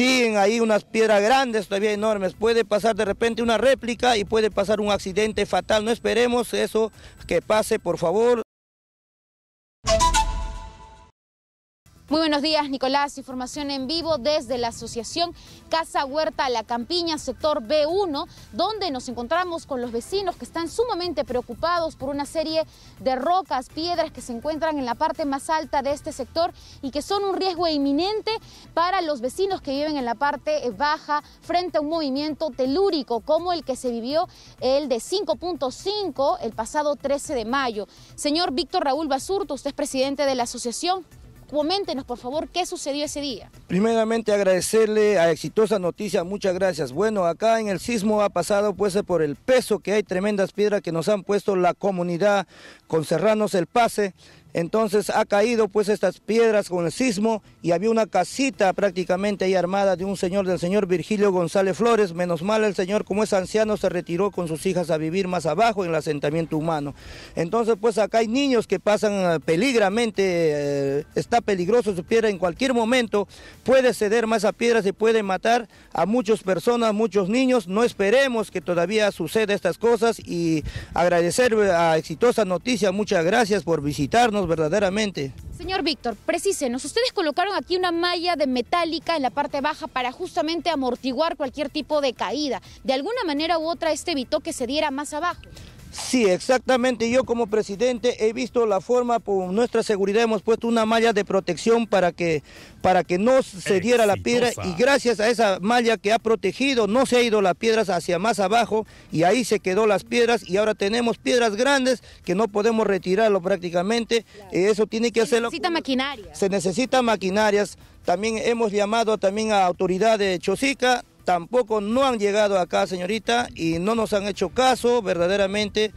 siguen ahí unas piedras grandes, todavía enormes. Puede pasar de repente una réplica y puede pasar un accidente fatal. No esperemos eso que pase, por favor. Muy buenos días, Nicolás. Información en vivo desde la Asociación Casa Huerta La Campiña, sector B1, donde nos encontramos con los vecinos que están sumamente preocupados por una serie de rocas, piedras que se encuentran en la parte más alta de este sector y que son un riesgo inminente para los vecinos que viven en la parte baja frente a un movimiento telúrico como el que se vivió el de 5.5 el pasado 13 de mayo. Señor Víctor Raúl Basurto, usted es presidente de la asociación coméntenos por favor qué sucedió ese día. Primeramente agradecerle a Exitosa Noticia, muchas gracias. Bueno, acá en el sismo ha pasado pues por el peso que hay tremendas piedras que nos han puesto la comunidad con Serranos El Pase. Entonces ha caído pues estas piedras con el sismo y había una casita prácticamente ahí armada de un señor, del señor Virgilio González Flores. Menos mal el señor como es anciano se retiró con sus hijas a vivir más abajo en el asentamiento humano. Entonces pues acá hay niños que pasan eh, peligramente, eh, está peligroso su piedra en cualquier momento, puede ceder más a piedras y puede matar a muchas personas, muchos niños. No esperemos que todavía suceda estas cosas y agradecer eh, a Exitosa Noticia, muchas gracias por visitarnos verdaderamente. Señor Víctor, precisenos, ustedes colocaron aquí una malla de metálica en la parte baja para justamente amortiguar cualquier tipo de caída. De alguna manera u otra, este evitó que se diera más abajo. Sí, exactamente. Yo como presidente he visto la forma, por nuestra seguridad hemos puesto una malla de protección para que, para que no se diera la piedra y gracias a esa malla que ha protegido no se ha ido las piedras hacia más abajo y ahí se quedó las piedras y ahora tenemos piedras grandes que no podemos retirarlo prácticamente. Eh, eso tiene que hacerlo. Se necesita maquinaria. Se necesita maquinarias. También hemos llamado también a autoridades de Chosica, tampoco no han llegado acá, señorita, y no nos han hecho caso verdaderamente.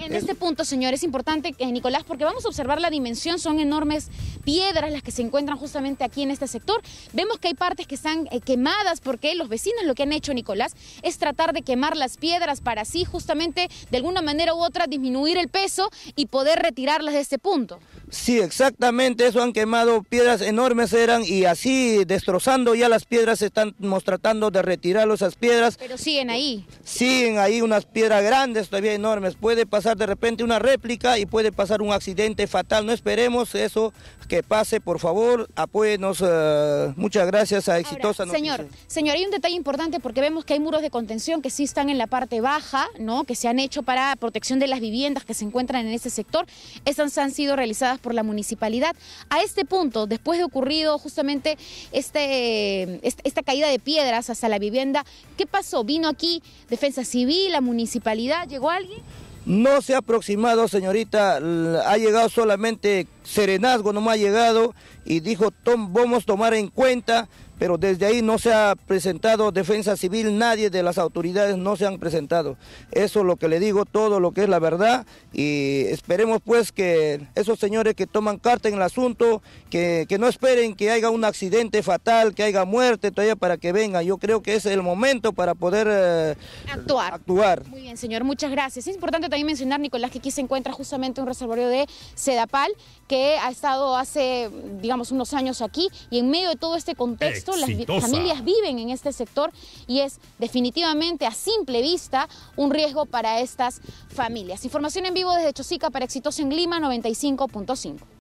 En este punto, señor, es importante, eh, Nicolás, porque vamos a observar la dimensión, son enormes piedras las que se encuentran justamente aquí en este sector. Vemos que hay partes que están eh, quemadas porque los vecinos lo que han hecho, Nicolás, es tratar de quemar las piedras para así justamente de alguna manera u otra disminuir el peso y poder retirarlas de este punto. Sí, exactamente, eso han quemado piedras enormes eran y así destrozando ya las piedras estamos tratando de retirar esas piedras. Pero siguen ahí. Siguen ahí unas piedras grandes, todavía enormes. Puede pasar de repente una réplica y puede pasar un accidente fatal. No esperemos eso que pase, por favor, apóyenos. Eh, muchas gracias a Exitosa Ahora, Señor, señor, hay un detalle importante porque vemos que hay muros de contención que sí están en la parte baja, ¿no? Que se han hecho para protección de las viviendas que se encuentran en ese sector. ...esas han sido realizadas por la municipalidad. A este punto, después de ocurrido justamente este, este esta caída de piedras hasta la vivienda, ¿qué pasó? ¿Vino aquí Defensa Civil, la municipalidad? ¿Llegó alguien? No se ha aproximado, señorita, ha llegado solamente serenazgo no me ha llegado y dijo, Tom, vamos a tomar en cuenta, pero desde ahí no se ha presentado defensa civil, nadie de las autoridades no se han presentado. Eso es lo que le digo, todo lo que es la verdad y esperemos pues que esos señores que toman carta en el asunto, que, no esperen que haya un accidente fatal, que haya muerte todavía para que vengan. Yo creo que es el momento para poder eh, actuar. Muy bien, señor, muchas gracias. Es importante también mencionar, Nicolás, que aquí se encuentra justamente un reservorio de Sedapal que ha estado hace, digamos, unos años aquí y en medio de todo este contexto las familias viven en este sector y es definitivamente a simple vista un riesgo para estas familias. Información en vivo desde Chosica para Exitosa en Lima 95.5.